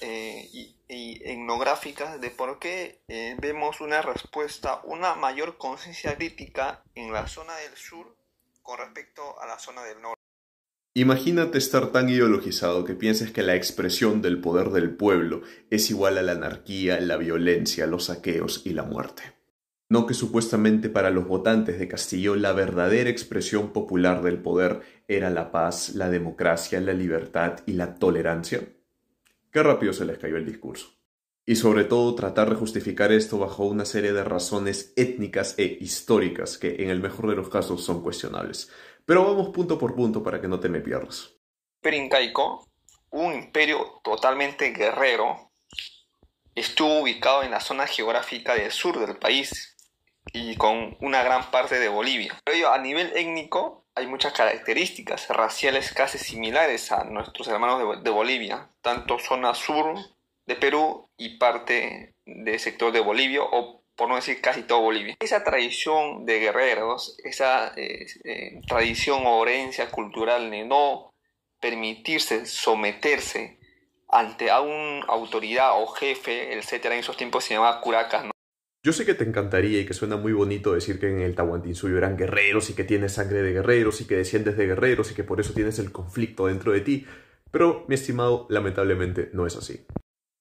Eh, y, etnográficas de por qué eh, vemos una respuesta, una mayor conciencia crítica en la zona del sur con respecto a la zona del norte. Imagínate estar tan ideologizado que pienses que la expresión del poder del pueblo es igual a la anarquía, la violencia, los saqueos y la muerte. No que supuestamente para los votantes de Castillo la verdadera expresión popular del poder era la paz, la democracia, la libertad y la tolerancia. Qué rápido se les cayó el discurso. Y sobre todo tratar de justificar esto bajo una serie de razones étnicas e históricas que en el mejor de los casos son cuestionables. Pero vamos punto por punto para que no te me pierdas. Perincaico, un imperio totalmente guerrero, estuvo ubicado en la zona geográfica del sur del país y con una gran parte de Bolivia. Pero a nivel étnico hay muchas características raciales casi similares a nuestros hermanos de, Bolivia, tanto zona sur de Perú y parte del sector de Bolivia, o por no decir casi todo Bolivia. Esa tradición de guerreros, esa eh, eh, tradición o herencia cultural de no permitirse someterse ante a una autoridad o jefe, etcétera, en esos tiempos se llamaba curacas, yo sé que te encantaría y que suena muy bonito decir que en el Tahuantinsuyo eran guerreros y que tienes sangre de guerreros y que desciendes de guerreros y que por eso tienes el conflicto dentro de ti, pero mi estimado, lamentablemente no es así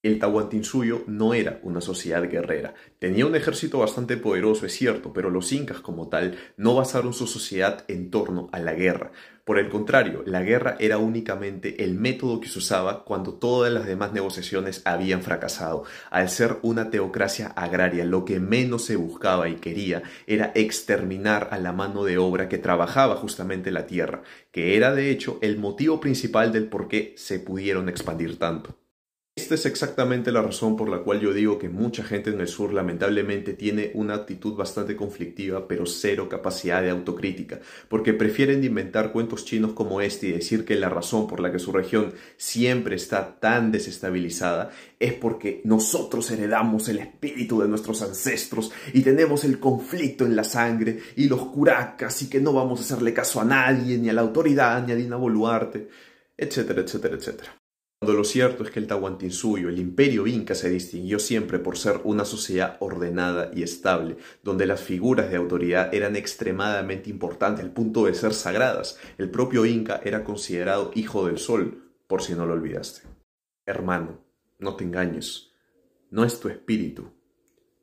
el Tahuantinsuyo no era una sociedad guerrera. Tenía un ejército bastante poderoso, es cierto, pero los incas como tal no basaron su sociedad en torno a la guerra. Por el contrario, la guerra era únicamente el método que se usaba cuando todas las demás negociaciones habían fracasado. Al ser una teocracia agraria, lo que menos se buscaba y quería era exterminar a la mano de obra que trabajaba justamente la tierra, que era de hecho el motivo principal del por qué se pudieron expandir tanto. Esta es exactamente la razón por la cual yo digo que mucha gente en el sur lamentablemente tiene una actitud bastante conflictiva, pero cero capacidad de autocrítica, porque prefieren inventar cuentos chinos como este y decir que la razón por la que su región siempre está tan desestabilizada es porque nosotros heredamos el espíritu de nuestros ancestros y tenemos el conflicto en la sangre y los curacas y que no vamos a hacerle caso a nadie, ni a la autoridad, ni a Dina Boluarte, etcétera, etcétera, etcétera. Cuando lo cierto es que el Tahuantinsuyo, el imperio inca, se distinguió siempre por ser una sociedad ordenada y estable, donde las figuras de autoridad eran extremadamente importantes, al punto de ser sagradas. El propio inca era considerado hijo del sol, por si no lo olvidaste. Hermano, no te engañes. No es tu espíritu,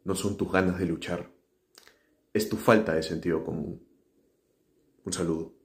no son tus ganas de luchar. Es tu falta de sentido común. Un saludo.